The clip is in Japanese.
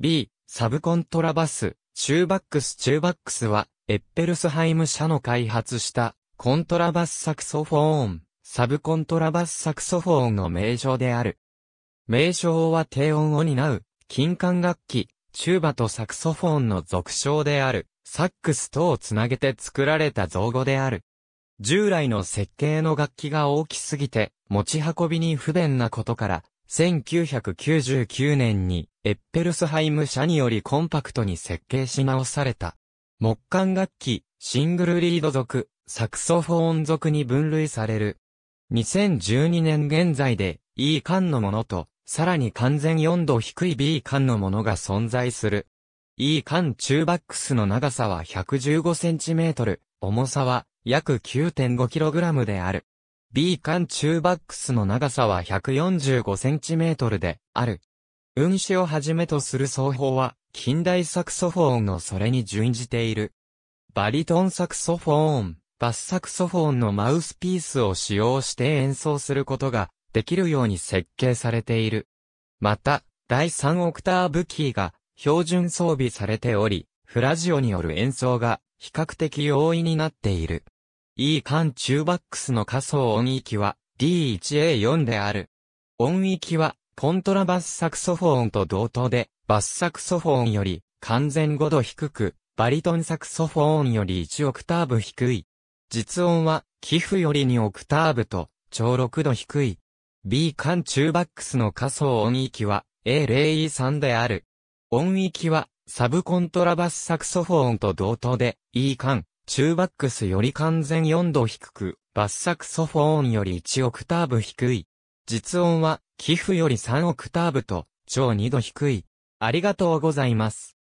B、サブコントラバス、チューバックスチューバックスは、エッペルスハイム社の開発した、コントラバスサクソフォーン、サブコントラバスサクソフォーンの名称である。名称は低音を担う、金管楽器、チューバとサクソフォーンの俗称である、サックスとをつなげて作られた造語である。従来の設計の楽器が大きすぎて、持ち運びに不便なことから、1999年にエッペルスハイム社によりコンパクトに設計し直された。木管楽器、シングルリード属、サクソフォーン属に分類される。2012年現在で E 管のものと、さらに完全4度低い B 管のものが存在する。E 管中バックスの長さは 115cm、重さは約 9.5kg である。B 管中バックスの長さは 145cm である。運指をはじめとする奏法は、近代サクソフォーンのそれに準じている。バリトンサクソフォーン、バスサクソフォーンのマウスピースを使用して演奏することができるように設計されている。また、第3オクターブキーが標準装備されており、フラジオによる演奏が比較的容易になっている。E 間中バックスの仮想音域は D1A4 である。音域はコントラバスサクソフォーンと同等で、バスサクソフォーンより完全5度低く、バリトンサクソフォーンより1オクターブ低い。実音は、寄付より2オクターブと、超6度低い。B 間中バックスの仮想音域は、A0E3 である。音域は、サブコントラバスサクソフォーンと同等で、E 間、中バックスより完全4度低く、バスサクソフォーンより1オクターブ低い。実音は、寄付より3オクターブと、超2度低い。ありがとうございます。